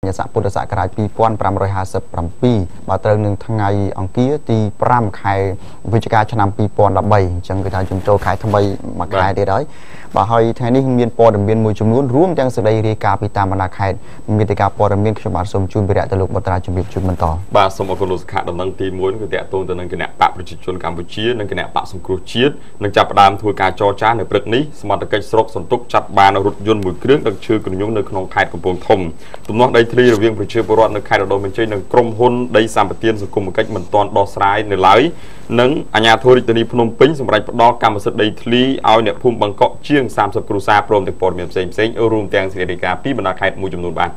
ញ្ញាស័កពុទ្ធសករាជ2557បើត្រូវនឹងថ្ងៃ អង្គារទី5ខែ វិច្ឆិកាឆ្នាំ2013អញ្ចឹងគឺថាជំចូលខែថ្មីមួយខែទៀតហើយបាទហើយថ្ងៃនេះមានព័ត៌មានមួយចំនួនរួមទាំងសេចក្តីរាយការណ៍ពីតាមបណ្ដាខេត្តមានទីការព័ត៌មានខ្ញុំបាទសូមជូនវិរៈទៅលោកបុត្រាជំរាបជូនបន្តបាទសូមអគុណលោកសខាដំណឹងទី1គឺតាក់ទងទៅនឹងគណៈបកប្រជាជនកម្ពុជានិងគណៈបកសង្គ្រោះជាតិនឹងចាប់ផ្ដើមធ្វើការចរចានៅព្រឹកនេះសមត្ថកិច្ចស្រុកសន្ទុកចាប់បានរថយន្តមួយគ្រឿងដឹកឈើគ្រញងនៅក្នុងខេត្តកំពង់ធំទំនាស់ដីធ្លីរវាងប្រជាពលរដ្ឋនៅខេត្តរដូវមានជ័យនិងក្រុមហ៊ុនដីសម្បត្តិសង្គមគិច្ចមិនទាន់ដោះស្រាយនៅឡើយនិងអាជ្ញាធររាជធានីភ្នំពេញសម្រាប់ផ្ដល់កម្មសិទ្ធិដីធ្លីឲ្យអ្នកភូមិបង្កក់ជាជាង30គ្រួសារព្រមទាំងព័ត៌មានផ្សេងៗរួមទាំងសេរីការពីបណ្ដាខេត្តមួយចំនួនបាទ។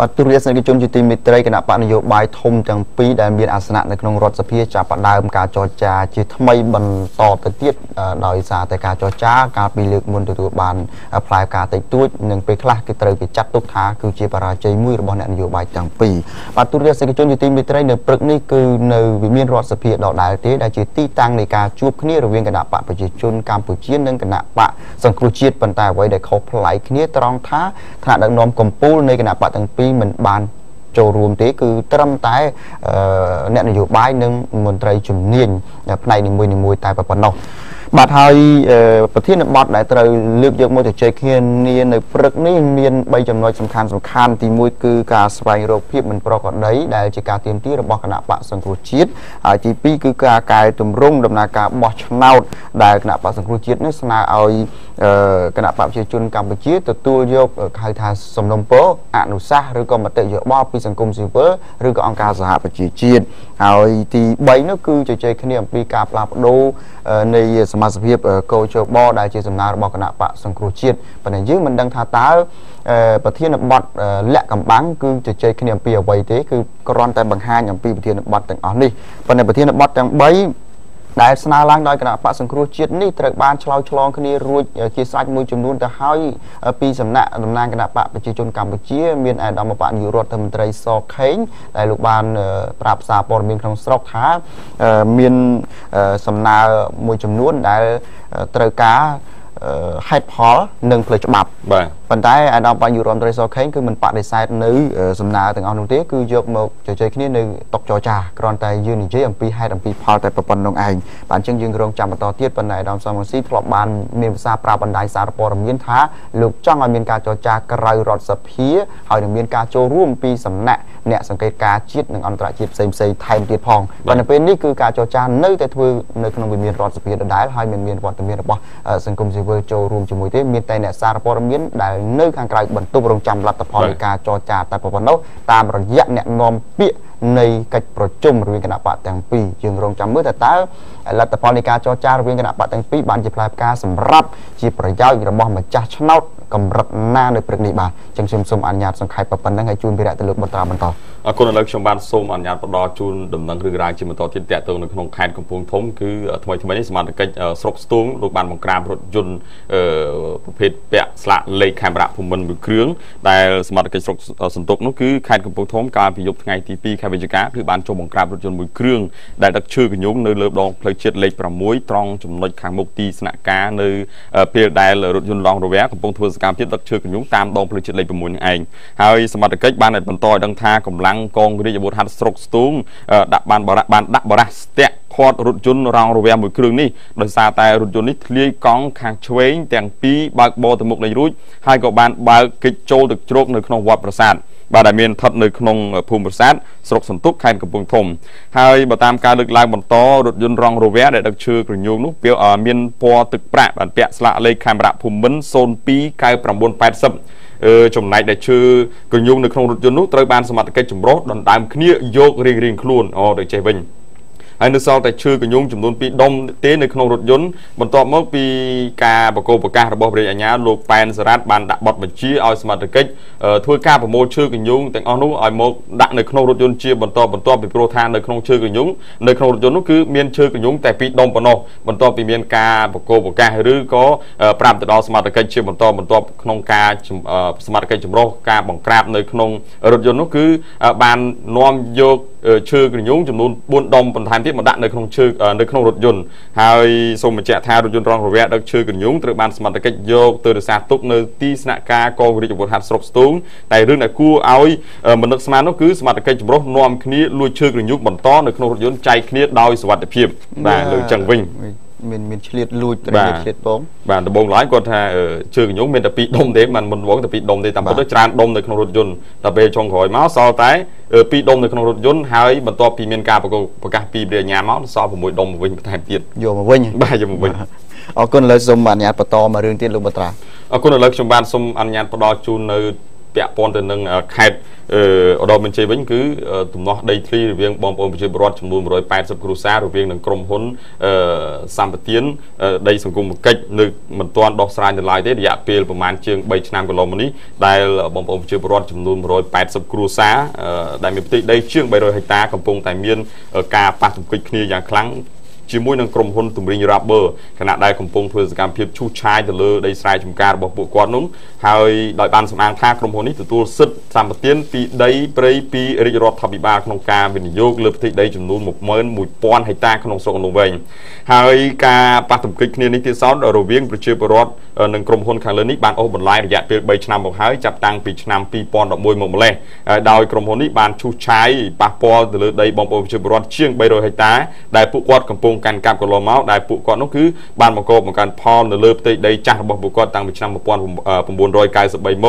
បាទទូរទស្សនិកជនជាទីមេត្រីគណៈបកនយោបាយធំទាំងពីរដែលមានអាសនៈនៅក្នុងរដ្ឋសភាចាប់ផ្ដើមការចរចាជាថ្មីបន្តទៅទៀតដោយសារតែការចរចាកាលពីលើកមុនទទួលបានផ្លែការតិចតួចនិងពេលខ្លះគេត្រូវគេចាត់ទុកថាគឺជាបរាជ័យមួយរបស់អ្នកនយោបាយទាំងពីរបាទទូរទស្សនិកជនជាទីមេត្រីនៅព្រឹកនេះគឺនៅវិមានរដ្ឋសភាដដែលទេដែលជាទីតាំងនៃការជួបគ្នារវាងគណៈបកប្រជាជនកម្ពុជានិងគណៈបកសង្គ្រោះជាតិប៉ុន្តែអ្វីដែលខុសប្លែកគ្នាត្រង់ថាថ្នាក់ដឹកនាំកម្ពុជានៃគណៈបកទាំងពីរមិនបានចូលរួមទេ គឺត្រឹមតែអ្នកនយោបាយនិងមន្ត្រីជំនាញផ្នែកនីមួយៗតែប៉ុណ្ណោះបាទហើយប្រធានបទដែលត្រូវលើកយកមកជជែកគ្នានានៅព្រឹកនេះមាន3ចំណុចសំខាន់សំខាន់ទី1គឺការស្វែងរកភាពមិនប្រក្រតីដែលជាការទៀមទីរបស់គណៈបកសង្គ្រោះជាតិហើយទី2គឺការកែតម្រង់ដំណើរការបោះឆ្នោតដែលគណៈបកសង្គ្រោះជាតិនេះស្នើឲ្យគណៈបកប្រជាជនកម្ពុជាទទួលយកហៅថាសំណុំពរអនុសាសន៍ឬក៏មតិយោបល់ពីសង្គមស៊ីវិលឬក៏អង្គការសហប្រជាជាតិហើយទី3នោះគឺជជែកគ្នាអំពីការផ្លាស់ប្ដូរនៃសមាជិកភាពកោជបដែលជាសំណើរបស់គណៈបកសង្គ្រោះជាតិប៉ុន្តែយើងមិនដឹងថាតើប្រធានបទលាក់កំបាំងគឺជជែកគ្នាអំពីអ្វីទេគឺគ្រាន់តែបង្ហាញអំពីប្រធានបទទាំងអស់នេះប៉ុន្តែប្រធានបទទាំង3ដែលស្នើឡើងដោយគណៈបកសង្គ្រោះជាតិនេះត្រូវ បានឆ្លោយឆ្លងគ្នារួចជាស្រេចមួយចំនួនទៅហើយពីសំណាក់តំណាងគណៈបកប្រជាជនកម្ពុជា មានឯកឧត្តមបកនាយករដ្ឋមន្ត្រីសខេង ដែលលោកបានប្រាប់សារព័ត៌មានក្នុងស្រុកថាមានសំណើមួយចំនួនដែលត្រូវការហេតុផលនិងផ្លូវច្បាប់បាទប៉ុន្តែអាដាមបញ្ញូរំត្រីសខេងគឺមិនបដិសេធនៅសំណើទាំងអស់នោះទេគឺយកមកជជែកគ្នានៅតុចរចាគ្រាន់តែយើងនិយាយអំពីហេតុអំពីផលតែប៉ុណ្្នឹងឯងបាទអញ្ចឹងយើងរងចាំបន្តទៀតប៉ុន្តែអាដាមសំរងស៊ីធ្លាប់បានមានភាសាប្រាប់បណ្ដាញសារព័ត៌មានថាលោកចង់ឲ្យមានការចរចាក្រៅរដ្ឋសភាហើយនឹងមានការចូលរួមពីសំណាក់អ្នកសង្កេតការជាតិនិងអន្តរជាតិផ្សេងផ្សេងថែមទៀតផងប៉ុន្តែពេលនេះគឺការចរចានៅតែធ្វើនៅក្នុងវិមានរដ្ឋសភាដដែលហើយមានមានវត្តមានរបស់សង្គមស៊ីវិលវើចូលរួមជាមួយទេមានតែអ្នកសារព័ត៌មានដែលនៅខាងក្រៅបន្ទប់រងចាំលទ្ធផលនៃការចរចាតែប៉ុណ្ណោះតាមរយៈអ្នកនាំពាក្យនៃកិច្ចប្រជុំរវាងគណៈបកទាំងពីរយើងរងចាំមើលថាតើលទ្ធផលនៃការចរចារវាងគណៈបកទាំងពីរបានជាផ្លែផ្កាសម្រាប់ជាប្រយោជន៍របស់ម្ចាស់ឆ្នោតកម្រិតណានៅព្រឹកនេះបាទអញ្ចឹងខ្ញុំសូមអនុញ្ញាតសង្ខេបប៉ុណ្ណឹងហើយជូនវិរៈទៅលើបទត្រាបន្តអរគុណឥឡូវខ្ញុំបានសូមអនុញ្ញាតផ្ដល់ជូនដំណឹងរឿងរ៉ាវជាបន្តទៀតតទៅនៅក្នុងខេត្តកំពង់ធំគឺថ្មីថ្មីនេះសមាជិកស្រុកស្ទួងលោកបានបង្ក្រាបរថយន្តប្រភេទពាក់ស្លាកលេខខេមរៈភូមិន្ទមួយគ្រឿងដែលសមាជិកស្រុកសន្ទុកនោះគឺខេត្តកំពង់ធំកាលពីយប់ថ្ងៃទី2ខែវិច្ឆិកាគឺបានចូលបង្ក្រាបរថយន្តមួយគ្រឿងដែលដឹកឈើកញ្ញុងនៅលើដងផ្លូវជាតិលេខ6ត្រង់ចំណុចខាងមុខទីស្នាក់ការនៅពេលដែលរថយន្តឡងរវែកំពុងធ្វើសសកម្មភាពដឹកជើងគំនុំតាមដងផ្លូវជាតិលេខ6នឹងឯងហើយសមត្ថកិច្ចបានបន្តឲ្យដឹងថាកម្លាំងកងរាជអាវុធហត្ថស្រុកស្ទូងដាក់បានបរៈបានដាក់បរះស្ទាក់ធាត់រថយន្តរោងរវាំមួយគ្រឿងនេះដោយសារតែរថយន្តនេះធ្លាយកង់ខាងឆ្វេងទាំងពីរបើកបរទៅមុខលេងរួចហើយក៏បានបើកកិច្ចចូលទឹកជ្រោកនៅក្នុងវត្តប្រាសាទបាទដែលមានស្ថិតនៅក្នុងភូមិប្រាសាទស្រុកសន្ទុកខេត្តកំពង់ធំហើយបើតាមការលើកឡើងបន្តរថយន្តរងរវែដែលដឹកឈើក្រញូងនោះពាក់មានពណ៌ទឹកប្រាក់បានពាក់ស្លាកលេខខេមរៈភូមិមិន02998ចំណែកដែលឈើក្រញូងនៅក្នុងរថយន្តនោះត្រូវបានសមត្ថកិច្ចចម្រោះដណ្ដើមគ្នាយករៀងៗខ្លួនអូដូចចេះវិញហើយនៅសល់តែឈើកញ្ញុងចំនួន2ដុំទេនៅក្នុងរថយន្តបន្ទាប់មកពីការបកគោប្រកាសរបស់ព្រះរាជអាជ្ញាលោកប៉ែនសារ៉ាត់បានដាក់បទបញ្ជាឲ្យសមត្ថកិច្ចធ្វើការប្រមូលឈើកញ្ញុងទាំងអស់នោះឲ្យមកដាក់នៅក្នុងរថយន្តជាបន្តបន្ទាប់ពីព្រោះថានៅក្នុងឈើកញ្ញុងនៅក្នុងរថយន្តនោះគឺមានឈើកញ្ញុងតែ2ដុំប៉ុណ្ណោះបន្ទាប់ពីមាន ការបកគោប្រកាសឬក៏ប្រាប់ទៅដល់សមត្ថកិច្ចជាបន្តបន្ទាប់ក្នុងការសមត្ថកិច្ចចម្រុះការបង្ក្រាបនៅក្នុងរថយន្តនោះគឺបាននាំយកឈើក្រញូងចំនួន4ដុំបន្ថែមទៀតមកដាក់នៅក្នុងឈើនៅក្នុងរថយន្តហើយសូមបញ្ជាក់ថារថយន្តរងរវៈដឹកឈើក្រញូងត្រូវបានសមត្ថកិច្ចយកទៅរក្សាទុកនៅទីស្នាក់ការកងរាជអាវុធហត្ថស្រុកស្ទូងតែរឿងដែលគួរឲ្យមិននឹកស្មាននោះគឺសមត្ថកិច្ចចម្រុះនាំគ្នាលួចឈើក្រញូងបន្តនៅក្នុងរថយន្តចែកគ្នាដោយសវត្ថិភាពបាទលើចឹងវិញមានមានឆ្លៀតលួចត្រីឆ្លៀតបងបាទដំបងឡាយគាត់ថាជើងកញ្ញុមានតែពីរដុំទេมันមិនវងតែពីរដុំទេតាមពិតទៅច្រើនដុំនៅក្នុងរថយន្តតែពេលចុងក្រោយមកសល់តែពីរដុំនៅក្នុងរថយន្តហើយបន្ទាប់ពីមានការប្រកាសពីព្រះអាញាមកសល់6ដុំវិញបន្ថែមទៀតយកមកវិញបាទយកមកវិញអរគុណឥឡូវសូមអនុញ្ញាតបន្តមករឿងទៀតលោកបត្រាអរគុណឥឡូវខ្ញុំបានសូមអនុញ្ញាតផ្ដល់ជូននៅពាក់ព័ន្ធទៅនឹងខេត្តឧត្តរមានជ័យវិញគឺ ទំនាស់ដីធ្លីរវាងបងប្អូនប្រជាពលរដ្ឋចំនួន180គ្រួសាររវាងនឹងក្រុមហ៊ុនសម្បទាន ដីសង្គមគិច្ចនៅមិនទាន់ដោះស្រាយនៅឡើយទេរយៈពេលប្រមាណជាង3ឆ្នាំកន្លងមកនេះដែលបងប្អូនប្រជាពលរដ្ឋចំនួន180គ្រួសារដែលមានផ្ទៃដីជាង300ហិកតាកំពុងតែមានការប៉ះទង្គិចគ្នាយ៉ាងខ្លាំងជាមួយនឹងក្រុមហ៊ុនទំរិញ Rubber ខណៈដែលកំពុងធ្វើសកម្មភាពឈូសឆាយទៅលើដីស្រែចម្ការរបស់ពួកគាត់នោះហើយដោយបានសម្អាងថាក្រុមហ៊ុននេះទទួលសិទ្ធិសម្បទានពីដីព្រៃពីរាជរដ្ឋាភិបាលក្នុងការវិនិយោគលើផ្ទៃដីចំនួន11000ហិកតាក្នុងស្រុកនោះវិញហើយការប៉ះទង្គិចគ្នានេះទៀតសោតរវាងប្រជាពលរដ្ឋនិងក្រុមហ៊ុនខាងលើនេះបានអូសបន្លាយរយៈពេល3ឆ្នាំមកហើយចាប់តាំងពីឆ្នាំ2011មកម្លេះដោយក្រុមហ៊ុននេះបានឈូសឆាយប៉ះពាល់ទៅលើដីបងប្អូនប្រជាពលរដ្ឋជាង300ហិកតាដែលពួកគាត់កំពុងកាន់កាប់កន្លងមកដែលពួកគាត់នោះគឺបានបង្កបង្កើនផលនៅលើផ្ទៃដីចាស់របស់ពួកគាត់តាំងពីឆ្នាំ1993ម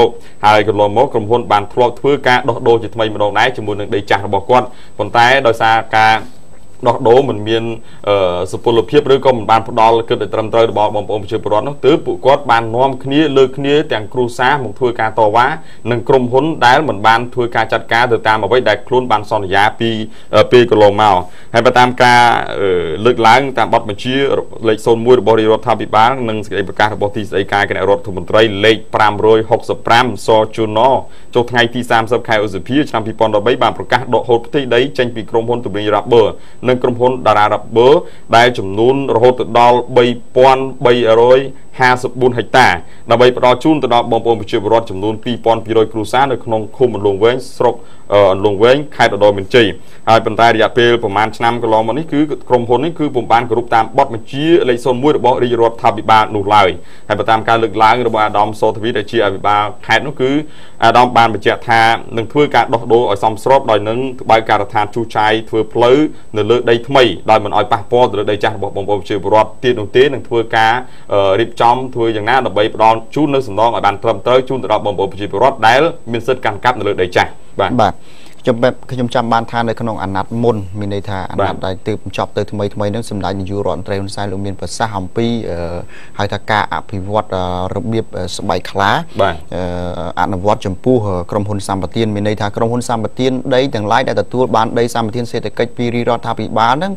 កហើយកន្លងមក ក្រុមហ៊ុនបានធ្លាប់ធ្វើការដោះដូរជាថ្មីម្ដងដែរជាមួយនឹងដីចាស់របស់គាត់ប៉ុន្តែដោយសារការដោះដូរមិនមានសុពលភាពឬក៏មិនបានផ្ដល់គិតឲ្យត្រឹមត្រូវរបស់បងប្អូនប្រជាពលរដ្ឋនោះទើបពួកគាត់បាននាំគ្នាលើកគ្នាទាំងគ្រួសារមកធ្វើការតវ៉ានិងក្រុមហ៊ុនដែលមិនបានធ្វើការចាត់ការទៅតាមអ្វីដែលខ្លួនបានសន្យាពីពេលកន្លងមកហើយបើតាមការលើកឡើង តាមបទបញ្ជាលេខ01របស់រាជរដ្ឋាភិបាលនិងសេចក្តីប្រកាសរបស់ទីស្តីការគណៈរដ្ឋមន្ត្រីលេខ565សជូណចុះថ្ងៃទី30ខែឧសភាឆ្នាំ2013បានប្រកាសដកហូតផ្ទៃដីចេញពីក្រុមហ៊ុនទំនិញ Rubber និងក្រុមហ៊ុន Dara Rubber ដែលចំនួនរហូតដល់3300 54ហិកតាដើម្បីផ្ដល់ជូនទៅដល់បងប្អូនប្រជាពលរដ្ឋចំនួន2200គ្រួសារនៅក្នុងឃុំអន្លង់វែងស្រុកអន្លង់វែងខេត្តឧត្តរមានជ័យហើយប៉ុន្តែរយៈពេលប្រហែលឆ្នាំកន្លងមកនេះគឺក្រុមហ៊ុននេះគឺពុំបានគ្រប់តាមបទបញ្ជាលេខ01របស់រាជរដ្ឋាភិបាលនោះឡើយហើយបើតាមការលើកឡើងរបស់អាដាមសោធវិដែលជាអភិបាលខេត្តនោះគឺអាដាមបានបញ្ជាក់ថានឹងធ្វើការដោះដូរឲ្យសមស្របដោយនឹងក្បៅការដ្ឋានជួសចាយធ្វើផ្លូវនៅលើដីថ្មីដោយមិនឲ្យប៉ះពាល់ទៅលើដីចាស់របស់បងប្អូនប្រជាពលរដ្ឋទៀតនោះទេនឹងធ្វើការរៀបចំមធ្វើយ៉ាងណាដើម្បីផ្ដល់ជូននៅសំណងឲ្យបានត្រឹមត្រូវជូនទៅដល់បងប្អូនប្រជាពលរដ្ឋដែលមានសិទ្ធិកាន់កាប់នៅលើដីចាស់បាទបាទខ្ញុំបែបខ្ញុំចាំបានថានៅក្នុងអាណត្តិមុនមានន័យថាអាណត្តិដែលទើបបញ្ចប់ទៅថ្មីថ្មីហ្នឹងសម្ដេចនាយករដ្ឋមន្ត្រីហ៊ុនសែនលោកមានប្រសាសន៍អំពីហៅថាការអភិវឌ្ឍរបៀបស្បែកខ្លាអនុវត្តចំពោះក្រុមហ៊ុនសម្បទានមានន័យថាក្រុមហ៊ុន សម្បទានដីទាំងឡាយដែលទទួលបានដីសម្បទានសេដ្ឋកិច្ចពីរដ្ឋាភិបាលហ្នឹង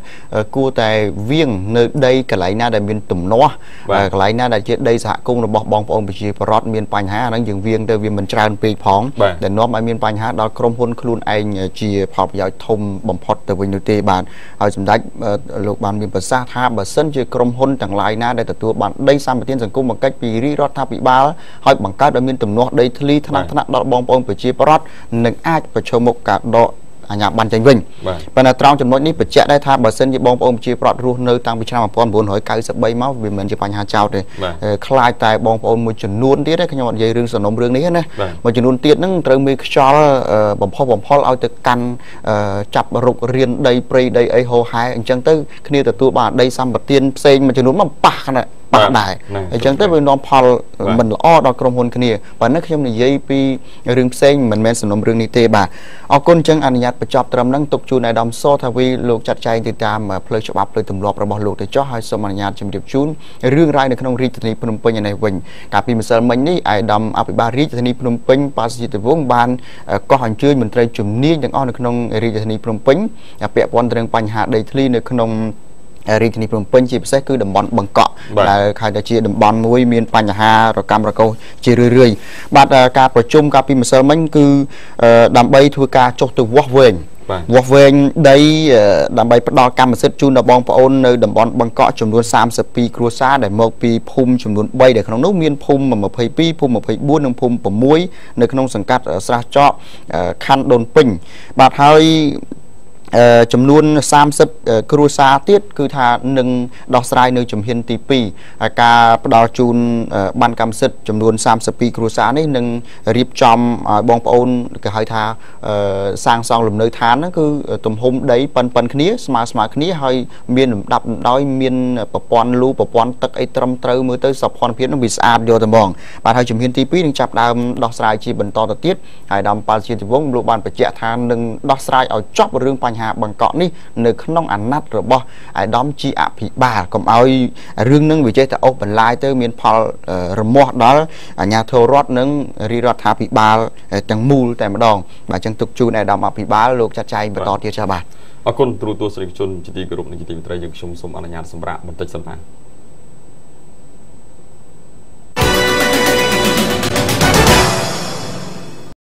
គួរតែវៀងនៅដីកន្លែងណាដែលមានទំនាស់កន្លែងណាដែលជាដីសហគមន៍របស់បងប្អូនប្រជាពលរដ្ឋមានបញ្ហាហ្នឹងយើងវៀងទៅវាមិនច្រើនពេកផង ដែលនាំឲ្យមានបញ្ហាដល់ក្រុមហ៊ុនខ្លួនឯងឯងជាផលប្រយោជន៍ធំបំផុតទៅវិញនោះទេបាទហើយសម្ដេចលោកបានមានប្រសាសន៍ថាបើសិនជាក្រុមហ៊ុនទាំងឡាយណាដែលទទួលបានដីសម្បត្តិសង្គមបង្កិច្ចពីរាជរដ្ឋាភិបាល ហើយបង្កើតឲ្យមានទំនាស់ដីធ្លីថ្នាក់ថ្នាក់ដល់បងប្អូនប្រជាពលរដ្ឋនឹងអាចប្រឈមមុខការដកអាញាបានចេញវិញប៉ុន្តែត្រង់ចំណុចនេះបញ្ជាក់ដែរថាបើសិនជាបងប្អូនជាប្រដ្ឋរស់នៅតាំងពីឆ្នាំ1993មកវាមិនជាបញ្ហាចោតទេខ្លាចតែបងប្អូនមួយចំនួនទៀតឯងខ្ញុំអត់និយាយរឿងសំណុំរឿងនេះណាមួយចំនួនទៀតហ្នឹងត្រូវមេខ្យល់បំផុសបំផុលឲ្យទៅកាន់ចាប់រុករៀនដីព្រៃដីអីហោហែអញ្ចឹងទៅគ្នាទទួលបានដីសម្បត្តិផ្សេងមួយចំនួនមកប៉ះគ្នាប៉ះដែរអញ្ចឹងទៅវានាំផលមិនល្អដល់ក្រុមហ៊ុន គ្នាបើនេះខ្ញុំនិយាយពីរឿងផ្សេងមិនមែនសំណុំរឿងនេះទេបាទអរគុណអញ្ចឹងអនុញ្ញាតបញ្ចប់ត្រឹមហ្នឹងទុកជូនអាយដាមសថាវីលោកចាត់ចែងទៅតាមផ្លូវច្បាប់ផ្លូវទម្លាប់របស់លោកទៅចោះហើយសូមអនុញ្ញាតជម្រាបជូនរឿងរ៉ាវនៅក្នុងរាជធានីភ្នំពេញនេះវិញកាលពីម្សិលមិញនេះអាយដាមអភិបាលរាជធានីភ្នំពេញប៉ាសិទ្ធិវងបានកោះអញ្ជើញមន្ត្រីជំនាញទាំងអស់នៅក្នុងរាជធានីភ្នំពេញពាក់ព័ន្ធទៅនឹងបញ្ហាដីធ្លីនៅក្នុងរាជធានីភ្នំពេញជាពិសេសគឺតំបន់បឹងកក់ដែលខេត្តតែជា តំបន់មួយ មានបញ្ហារកម្មរកោសជារឿយរឿយបាទការប្រជុំកាលពីម្សិលមិញគឺដើម្បីធ្វើការចុះទៅវាស់វែងវាស់វែងដីដើម្បីផ្ដល់កម្មសិទ្ធិជូនដល់បងប្អូននៅតំបន់បង្កក់ចំនួន32គ្រួសារដែលមកពីភូមិចំនួន3ដែលក្នុងនោះមានភូមិ22ភូមិ24និងភូមិ6នៅក្នុងសង្កាត់ស្រះចកខណ្ឌដូនពេញបាទហើយចំនួន30គ្រួសារទៀតគឺថានឹងដោះស្រាយនៅជំហានទី2ហើយការផ្ដល់ជូន បានកម្មសិទ្ធិចំនួន32គ្រួសារនេះនឹងរៀបចំឲ្យបងប្អូនគេហៅថាសាងសង់លំនៅឋានហ្នឹងគឺ ទំហំដីប៉ិនប៉ិនគ្នាស្មើស្មើគ្នាហើយមានលំដាប់លំដោយ មានប្រព័ន្ធលូប្រព័ន្ធទឹកអីត្រឹមត្រូវមើលទៅសុខភាពនឹងវាស្អាតយកតែហ្មងបាទហើយជំហានទី2នឹងចាប់ដើមដោះស្រាយជាបន្តទៅទៀតហើយដើមប៉ាល់ជាទីវងលោកបានបញ្ជាក់ថានឹងដោះស្រាយឲ្យចប់រឿងបញ្ហាហាបង្កក់នេះនៅក្នុងអាណត្តិរបស់អាយដាមជាអភិបាលកុំឲ្យរឿងនឹងវាចេះតែអូសបន្លាយទៅមានផលរមាស់ដល់អាជ្ញាធររដ្ឋនិងរាជរដ្ឋាភិបាលទាំងមូលតែម្ដងបាទអញ្ចឹងទុកជូនអាយដាមអភិបាលលោកចាត់ចែងបន្តទៀតចាបាទអរគុណទ្រូទស្សនិកជន ជាទីគោរពនិងជាទីមេត្រីយើងខ្ញុំសូមអនុញ្ញាតសម្រាប់បន្តិចសិនបាទ